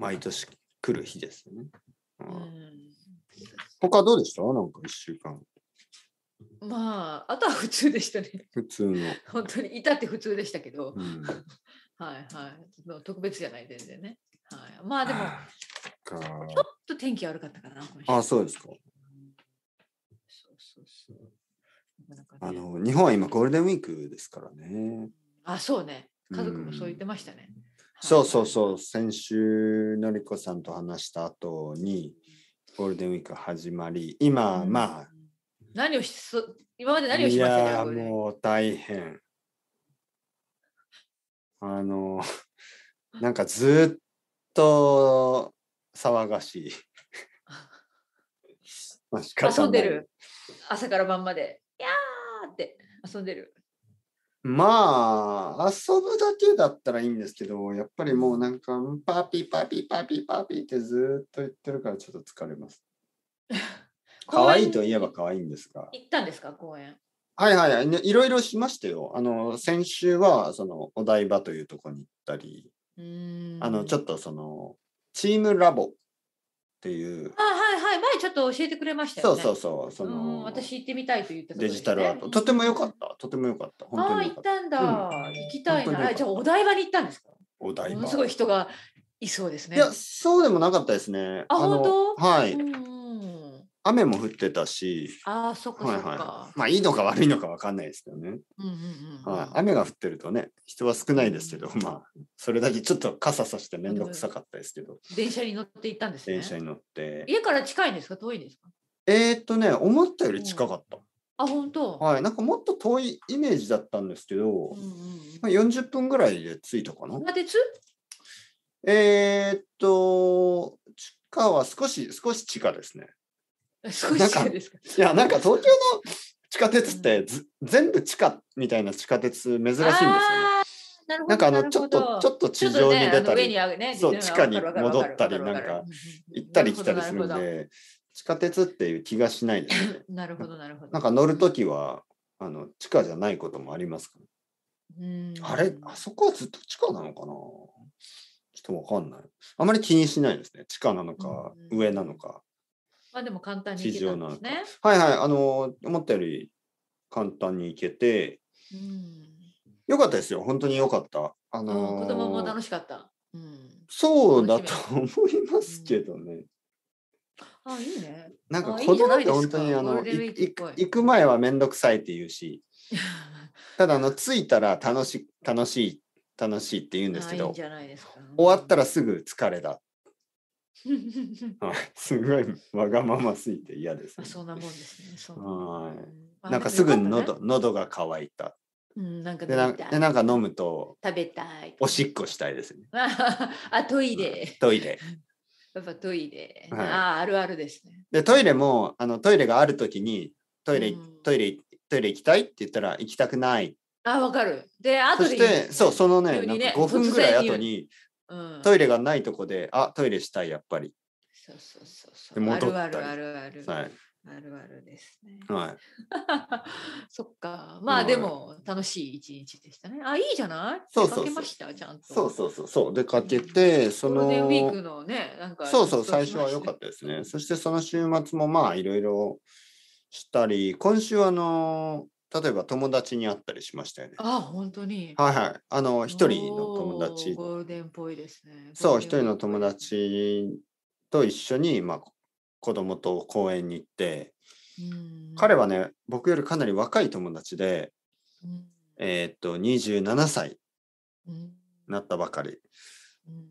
毎年来る日ですね。うん、他どうでしたなんか1週間。まあ、あとは普通でしたね。普通の。本当に、いたって普通でしたけど、うん、はいはい。特別じゃない、全然ね。はい、まあでも、ちょっと天気悪かったかな、あ、そうですか。そうそうそう。あの日本は今ゴールデンウィークですからね。あ、そうね。家族もそう言ってましたね。うんそうそうそう、先週、のりこさんと話した後に、ゴールデンウィーク始まり、今、まあ、何をしそ今まで何をしましたいやもう大変。あの、なんかずっと騒がしい。まあ、仕方ない遊んでる。朝から晩まで。いやーって遊んでる。まあ、遊ぶだけだったらいいんですけど、やっぱりもうなんか、パピパピパピパピってずっと言ってるからちょっと疲れます。可愛いといえば可愛いんですが。行ったんですか、公園。はいはいはい、ね、いろいろしましたよ。あの、先週はそのお台場というとこに行ったり、あの、ちょっとその、チームラボっていう、あちょっと教えてくれましたよね。そうそうそう。その私行ってみたいと言ってた、ね、デジタルアート。とても良かった。とても良かった。本当にああ、行ったんだ、うん、行きたいな。じゃあお台場に行ったんですかお台場。すごい人がいそうですね。いや、そうでもなかったですね。あ、あ本当はい、うん雨も降ってたし、ああ、そっかそっか、はいはい。まあいいのか悪いのか分かんないですけどね。はい。雨が降ってるとね、人は少ないですけど、まあ、それだけちょっと傘さして面倒くさかったですけど。電車に乗って行ったんですね。電車に乗って。家から近いんですか遠いですかえー、っとね、思ったより近かった。うん、あ、本当はい。なんかもっと遠いイメージだったんですけど、うんうん、まあ、40分ぐらいで着いたかな。地鉄えー、っと、地下は少し、少し地下ですね。少しですかいやなんか東京の地下鉄ってず、うん、全部地下みたいな地下鉄珍しいんですよ、ね。なんかあのちょっとちょっと地上に出たり、ねね、そう地下に戻ったりなんか行ったり来たりするんで地下鉄っていう気がしないですね。なるほどなるほど。なんか乗る時はあの地下じゃないこともありますか、ね、あれあそこはずっと地下なのかな。ちょっとわかんない。あまり気にしないですね。地下なのか上なのか。まあでも簡単にいけたんですね。はいはい、あの思ったより簡単に行けて、うん、よかったですよ、本当によかった。あのー、子供も楽しかった。うん、そうだと思いますけどね。うん、あいいね。なんか子供って本当にあの行く前は面倒くさいって言うし、ただあの着いたら楽しい楽しい楽しいって言うんですけど、終わったらすぐ疲れだっ すごいわがまますぎて嫌です、ね、そんなもんですね。そはい。なんかすぐ喉、喉が渇いた。うん、なんかでなでなんか飲むと食べたいおしっこしたいですね。あトイレ、トイレ。やっぱトイレ。はい、ああるあるですね。でトイレもあのトイレがあるときにトイレ、うん、トイレトイレ行きたいって言ったら行きたくない。あわかる。で後で、ね、そうそのねね5分ぐらい後にうん、トイレがないとこで、あ、トイレしたい、やっぱり。そうそうそうそう。であ戻っるあるあるある。はい。あるあるですね。はい。そっか。まあ、でも楽しい一日でしたね。あ、いいじゃないそうそうそう出かけました、ちゃんと。そうそうそう。そう。出かけて、そゴーのルデンウィークのね、なんか。そうそう、最初は良かったですね。そしてその週末もまあいろいろしたり、今週あの、例えば友達に会ったりしましたよね。あ、本当に。はいはい。あの、一人の友達。ゴールデンっぽいですね。そう、一人の友達と一緒に、まあ、子供と公園に行って、彼はね、僕よりかなり若い友達で、うん、えっと、27歳なったばかり。うん、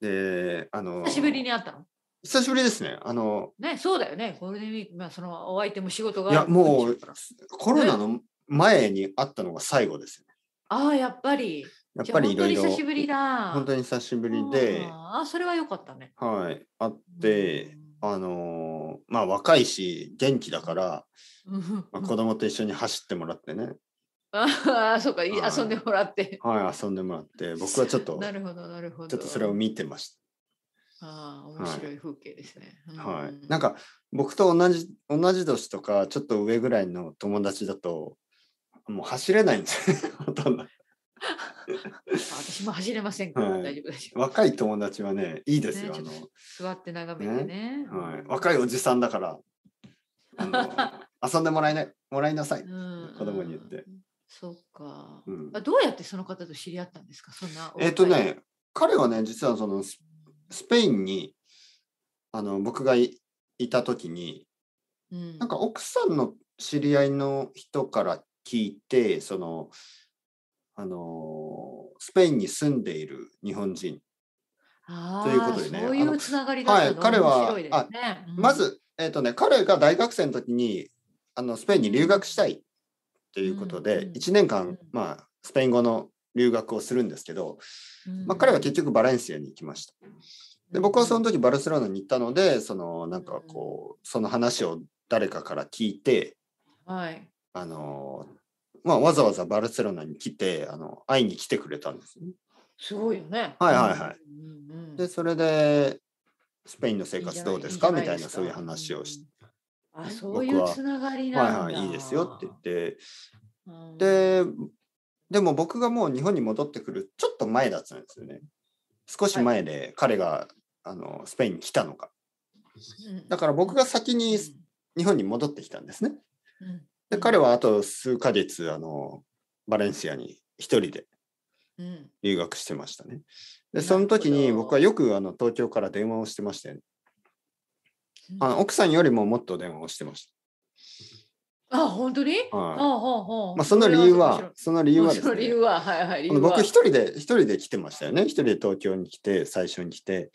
で、あの。久しぶりに会ったの久しぶりですね。あの。ね、そうだよね。ゴールデンウィーク、まあ、そのお相手も仕事が。いや、もう、コロナの前に会ったのが最後ですね。ああ、やっぱり。やっぱりいろいろ。久しぶりだ。本当に久しぶりで。ああ、それは良かったね。はい。あって、あのー、まあ、若いし、元気だから、まあ、子供と一緒に走ってもらってね。ああ、そうか、い、遊んでもらって。はい、遊んでもらって。僕はちょっと、なるほど、なるほど。ちょっとそれを見てました。ああ面白い風景ですね。はい。なんか僕と同じ同じ年とかちょっと上ぐらいの友達だともう走れないんですよ、ほとんど。私も走れませんから、はい、大丈夫です若い友達はねいいですよ、ね、あの座って眺めてね、ね、はい、若いおじさんだから 遊んでもらいなもらいなさい、うん子供に言って、そうか、うん、あどうやってその方と知り合ったんですかそんなえっ、ー、とね彼はね実はそのススペインにあの僕がいた時に、うん、なんか奥さんの知り合いの人から聞いてそのあのスペインに住んでいる日本人ということでね。そういうつながりだったはい、彼は、ね、うん、まず、えーとね、彼が大学生の時にあのスペインに留学したいということで、うん、1年間、まあ、スペイン語の留学をするんですけど、まあ、彼は結局バレンシアに行きました。で僕はその時バルセロナに行ったのでそのなんかこうその話を誰かから聞いて、はい、あのまあ、わざわざバルセロナに来てあの会いに来てくれたんですすごいよね。はいはいはい。うんうん、でそれでスペインの生活どうですかみたいなそういう話をして、うん、あそういうつながりなんだはいはいいいですよって言って、うん、ででも僕がもう日本に戻ってくるちょっと前だったんですよね。少し前で彼が、はい、あのスペインに来たのか。だから僕が先に日本に戻ってきたんですね。で彼はあと数ヶ月あのバレンシアに一人で留学してましたね。でその時に僕はよくあの東京から電話をしてました。ね、あの奥さんよりももっと電話をしてました。あ本当に、はいまあ、その理由は、その理由は、の理由は、はいはい、僕一人で、一人で来てましたよね。一人で東京に来て、最初に来て、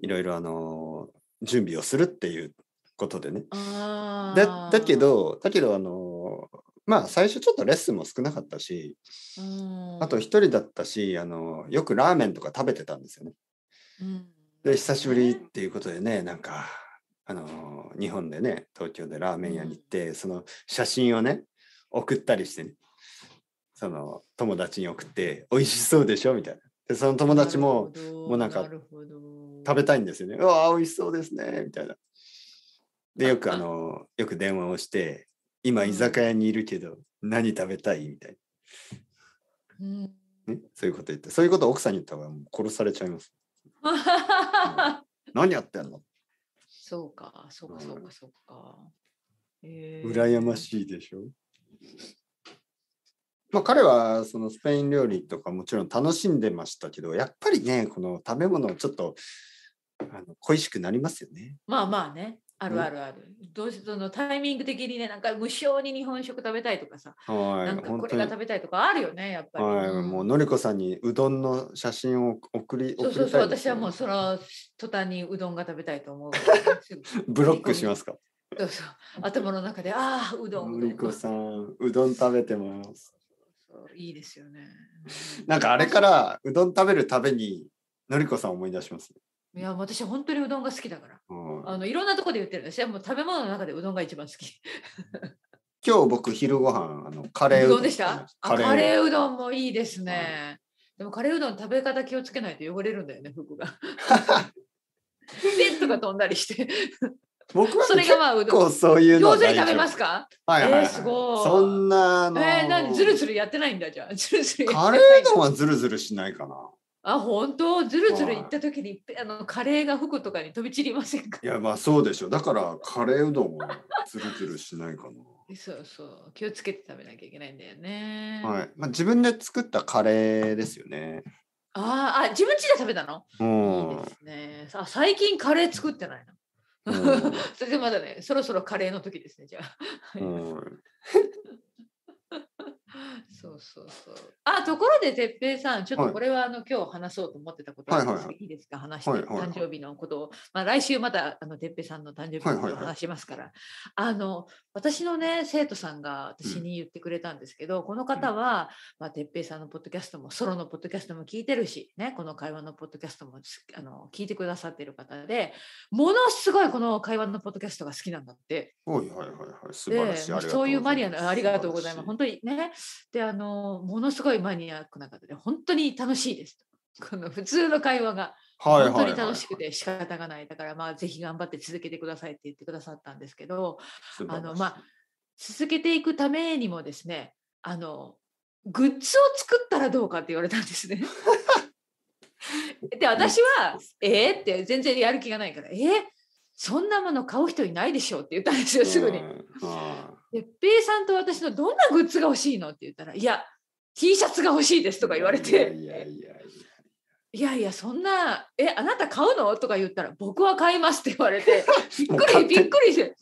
いろいろあの準備をするっていうことでね。だだけど、だけど、あのまあ最初ちょっとレッスンも少なかったし、あと一人だったし、あのよくラーメンとか食べてたんですよね。うん、で、久しぶりっていうことでね、なんか、あの日本でね東京でラーメン屋に行って、その写真をね送ったりしてねその友達に送って美味しそうでしょみたいなでその友達ももうなんか食べたいんですよねうわ美味しそうですねみたいなでよくあのよく電話をして今居酒屋にいるけど何食べたいみたいな、うんね、そういうこと言ってそういうこと奥さんに言った方が殺されちゃいます 何やってんのそうか、そうか、そうか、そうか。えー、羨ましいでしょ。まあ、彼はそのスペイン料理とかもちろん楽しんでましたけどやっぱりねこの食べ物をちょっとあの恋しくなりますよね。まあまあね。あるあるある。どうしそのタイミング的にね、なんか無性に日本食食べたいとかさ、はい、なんかこれが食べたいとかあるよね、やっぱり。はい、もうのりこさんにうどんの写真を送り、そうそうそう、私はもうその途端にうどんが食べたいと思う。ブロックしますかそうそう頭の中で、ああ、うどん。のりこさん、うどん食べてます。いいですよね。なんかあれからうどん食べるたびにのりこさん思い出します、ね。いや私本当にうどんが好きだから、うん、あのいろんなところで言ってるんですよもう食べ物の中でうどんが一番好き今日僕昼ごはん、あのカレーうどんでしたカレーうどんもいいですね、うん、でもカレーうどん食べ方気をつけないと汚れるんだよね服が ペットが飛んだりして僕はそれがまあうどんそういうの上手に食べますかはいはい、はい、えー、すごいそんなのえー、んずるずるやってないんだじゃあずるずるカレーうどんはずるずるしないかなあ本当ずるずる行った時に、あのカレーが服とかに飛び散りませんかいやまあそうでしょうだからカレーうどんはずるずるしないかなそうそう気をつけて食べなきゃいけないんだよねはい、まあ、自分で作ったカレーですよねああ自分ちで食べたのうんいいですねあ最近カレー作ってないの それでまだねそろそろカレーの時ですねじゃあ、うそうそうそう。あ、ところで哲平さん、ちょっとこれはあの、はい、今日話そうと思ってたことあですけど、はいはい、いいですか話して、はいはい、誕生日のことを、まあ来週またあの哲平さんの誕生日のことを話しますから、はいはいはい、あの私のね生徒さんが私に言ってくれたんですけど、うん、この方はまあ哲平さんのポッドキャストもソロのポッドキャストも聞いてるし、ねこの会話のポッドキャストもあの聞いてくださってる方で、ものすごいこの会話のポッドキャストが好きなんだって。はいはいはいはい、素晴らしい。そういうマニアのありがとうございます。本当にね。であのものすごいマニアックな方で本当に楽しいです この普通の会話が本当に楽しくて仕方がないはいはいはい、だからまあぜひ頑張って続けてくださいって言ってくださったんですけどあの、まあ、続けていくためにもですねあのグッズを作ったらどうかって言われたんですね。で私は「えっ?」って全然やる気がないから「えっそんなもの買う人いないでしょうって言ったんですよ、すぐに。で、平さんと私のどんなグッズが欲しいのって言ったら、いや、T シャツが欲しいですとか言われて。いやいやいやいやいやそんな「えあなた買うの?」とか言ったら「僕は買います」って言われてびっくりびっくりして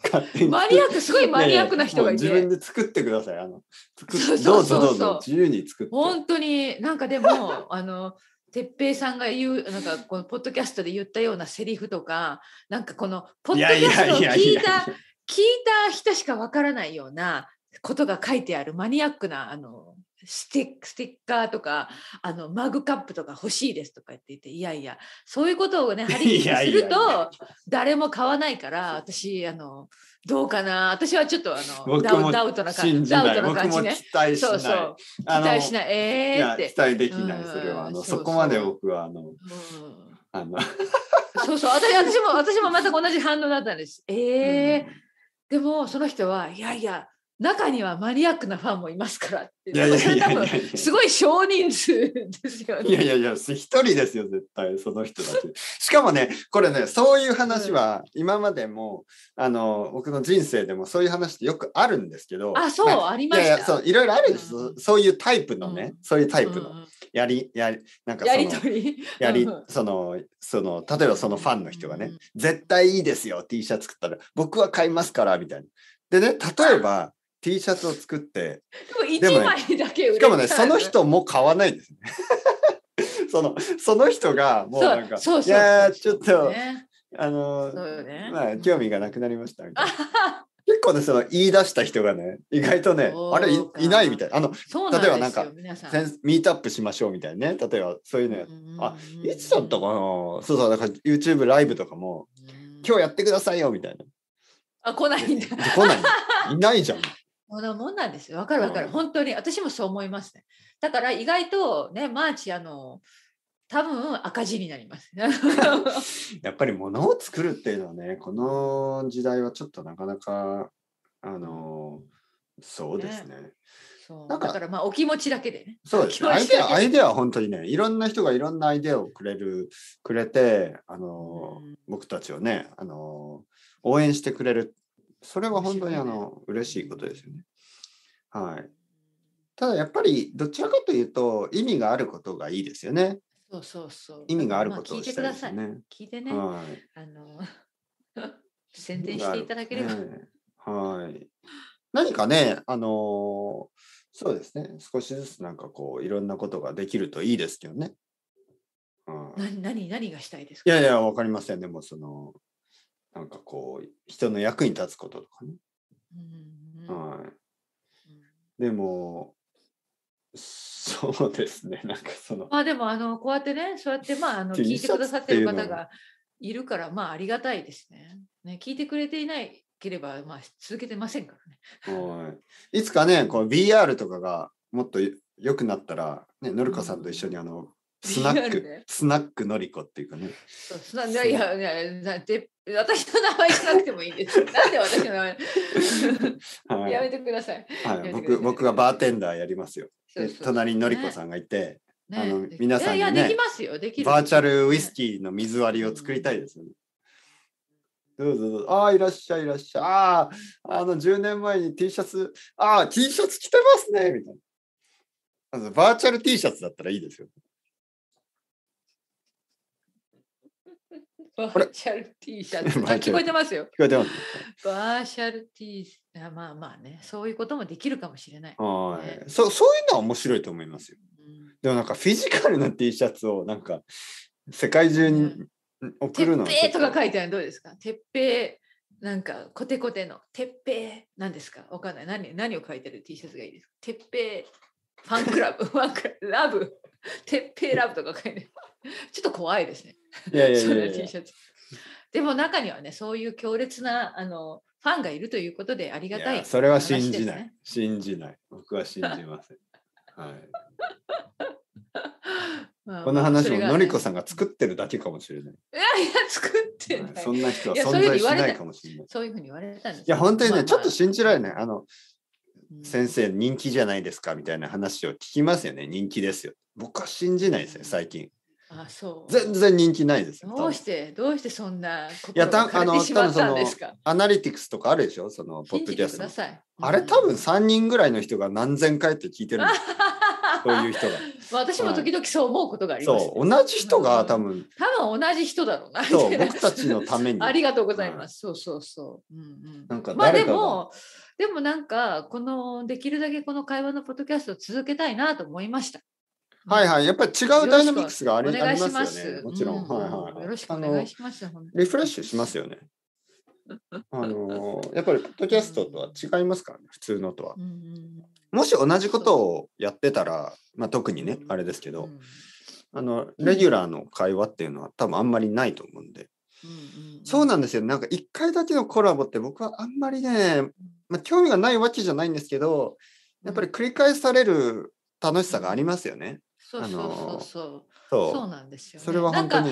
マニアックすごいマニアックな人がいて自分で作ってくださいあのそうそうそうそ自由に作って本当になんかでもあの哲平さんが言うなんかこのポッドキャストで言ったようなセリフとかなんかこのポッドキャストを聞いた聞いた人しかわからないようなことが書いてあるマニアックなあのスティックステッカーとかあのマグカップとか欲しいですとか言っていていやいやそういうことをね張り切ってすると誰も買わないから私あのどうかな私はちょっとあのダウダウトな感じダウトな感じね期待しないそうそう期待しないえー、って期待できないそれはあのそこまで僕はあの、うん、あの そうそう私私も私もまた同じ反応だったんですえー、うん、でもその人はいやいや中にはマニアックなファンもいますからいやいやいやすごい少人数ですよね。いやいやいや一人ですよ絶対その人だけ。しかもねこれねそういう話は今までも、うん、あの僕の人生でもそういう話ってよくあるんですけどあそう、まあ、ありましたいやいやそういろいろあるんです、うん、そういうタイプのね、うん、そういうタイプの。やりやりなんかやり取りやりそのその例えばそのファンの人がね、絶対いいですよ T シャツ作ったら僕は買いますからみたいなでね例えば T シャツを作って。でも1枚だけ売れ、ね、しかもね、その人も買わないですね。その、その人がもうなんか、いやちょっと、ね、あの、ね、まあ、興味がなくなりましたた 結構ね、その言い出した人がね、意外とね、あれいないみたいな。あの、例えばなんかミートアップしましょうみたいなね、例えばそういうのや、あ、いつだったかなそうそう、んか YouTube ライブとかも、今日やってくださいよみたいな。あ、来ないんだ。来ない。いないじゃん。そんなもんなんですよ。わかるわかる、本当に私もそう思いますね。だから意外とねマーチあの多分赤字になります。やっぱり物を作るっていうのはねこの時代はちょっとなかなかあのそうですね。ねそうだからまあお気持ちだけでね。そうです。アイデアアイデアは本当にね、いろんな人がいろんなアイデアをくれるくれて、あの、うん、僕たちをね、あの応援してくれるそれは本当にあの、嬉しいことですよね。はい。ただやっぱりどちらかというと意味があることがいいですよね。そうそうそう。意味があることをしたいですね。聞いてね。はい、あの 宣伝していただければ。ね、はい。何かね、あのそうですね。少しずつなんかこういろんなことができるといいですけどね。何何何がしたいですか。いやいやわかりません、ね。でもそのなんかこう人の役に立つこととかね。うんはい、でもそうですね なんかその。まあでもあのこうやってねそうやってまああの聞いてくださってる方がいるからまあありがたいですね。ね聞いてくれていないければまあ続けてませんからね。はい。いつかねこう BR とかがもっとよくなったらねのるかさんと一緒にあの、スナック、スナックのりこっていうかね。そういやいやいやで私の名前しなくてもいいです。なんで私の名前、はい、やめてください。はい、僕僕がバーテンダーやりますよ。隣にのりこさんがいて、ね、あの、皆さんに、ね、いやできますよできバーチャルウイスキーの水割りを作りたいですよね。どうぞどうぞ。ああ、いらっしゃい、いらっしゃい。ああ、あの、10年前に T シャツ、ああ、T シャツ着てますね、みたいな。バーチャル T シャツだったらいいですよ。バーチャル T シャツ。聞こえてますよ。聞こえてます。バーチャル T シャツ。まあまあね、そういうこともできるかもしれない。はい、ね、そそういうのは面白いと思いますよ。うん、でもなんかフィジカルな T シャツをなんか世界中に送るのは、てっぺーとか書いてあるのどうですかてっぺー。なんかコテコテのてっぺーなんですかわかんない何何を書いてる T シャツがいいですかてっぺーファンクラブファンクラブラブてっぺーラブとか書いて ちょっと怖いですね。いやいやいや でも中にはね、そういう強烈なあのファンがいるということでありがたい、ね、それは信じない。信じない。僕は信じません。はい。まあ、この話ものりこさんが作ってるだけかもしれない。いやいや、作ってない、はそんな人は存在しないかもしれない。そういうふうに言われたんです。いや、本当にね、まあちょっと信じられない。あの、先生人気じゃないですかみたいな話を聞きますよね人気ですよ僕は信じないですね最近あそう全然人気ないですどうしてどうしてそんなことが枯れてしまったんですかアナリティクスとかあるでしょそのポッドキャスト、うん、あれ多分3人ぐらいの人が何千回って聞いてるんですそういう人が私も時々そう思うことがあります、ねはい、同じ人が多分、うん、多分同じ人だろうなそう僕たちのためにありがとうございます、はい、そうそうそう、うんうん、なんかまあでもでもなんかこのできるだけこの会話のポッドキャストを続けたいなと思いましたはいはい。やっぱり違うダイナミックスがありありますよね。もちろん。はいはい。よろしくお願いします。リフレッシュしますよね。あのやっぱりポッドキャストとは違いますからね、普通のとは。もし同じことをやってたら、まあ、特にね、あれですけど、あのレギュラーの会話っていうのは多分あんまりないと思うんで。そうなんですよ。なんか1回だけのコラボって僕はあんまりね、まあ、興味がないわけじゃないんですけど、やっぱり繰り返される楽しさがありますよね。そうそうそうそうなんですよ、ね、それは本当に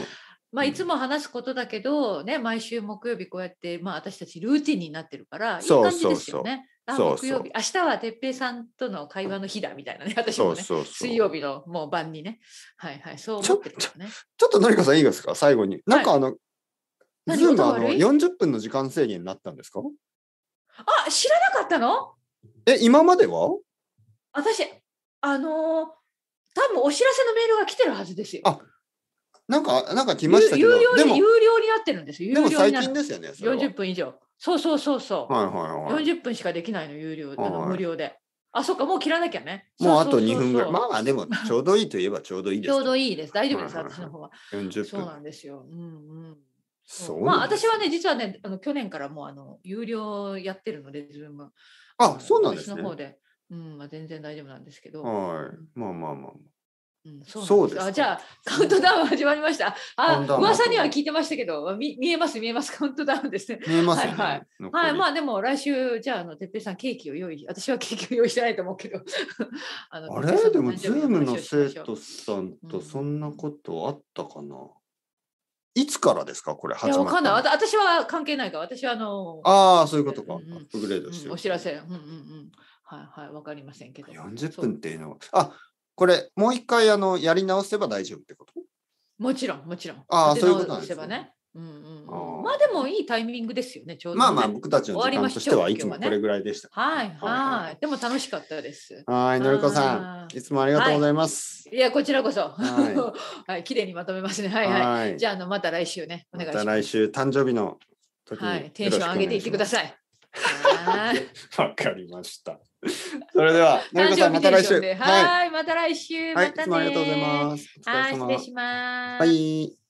まあ、いつも話すことだけど、ね、毎週木曜日こうやって、まあ、私たちルーティンになってるからいい感じですよね。そう木曜日明日は哲平さんとの会話の日だみたいなね私もね水曜日のもう晩にねはいはいそう思ってるねちょっとのかさんいいですか最後に、なんかあのズームあの40分の時間制限になったんですかあ知らなかったのえ今までは私あの多分お知らせのメールが来てるはずですよ。あなんか、なんか来ました有料で有料になってるんですよ。有料最近ですよね。40分以上。そうそうそうそう。はいはいはい。40分しかできないの、有料、無料で。あ、そっか、もう切らなきゃね。もうあと2分ぐらい。まあでも、ちょうどいいといえばちょうどいいです。ちょうどいいです。大丈夫です、私の方は。40分。そうなんですよ。うんうん。そうまあ私はね、実はね、あの去年からもうあの有料やってるので、ズーム。あ、そうなんですね。の方で。うん、まあ、全然大丈夫なんですけど。はい。まあまあまあ。うん、そううですあじゃあカウントダウン 始まりました。あ噂には聞いてましたけど見見えます見えますカウントダウンですね。見えますね。はい、はい、はい、まあでも来週じゃああの哲平さんケーキを用意私はケーキを用意してないと思うけど あのあれでもズームの生徒さんとそんなことあったかな、うんいつからですかこれいや、わかんない。私は関係ないから、私はあのああ、そういうことか。うんうん、アップグレードして、お知らせ。うんうんうん。はいはい、わかりませんけど。40分っていうのは、あこれ、もう一回あのやり直せば大丈夫ってこともちろん、もちろん。ああ、そういうことなんですね。うんうん、まあでもいいタイミングですよね、ちょうど、ね、まあまあ僕たちの時間としてはいつもこれぐらいでした。はい、はいでも楽しかったです。はい、のりこさん、いつもありがとうございます。はい、いや、こちらこそ。はい、はい、綺麗にまとめますね。はいはい。じゃあの、また来週ね、お願いします。ま来週、誕生日の時に、はい、テンション上げていってください。はい。わかりました。それでは、のりこさん、また来週。はい、また来週。はい、いつもありがとうございます。はい、失礼します。はい。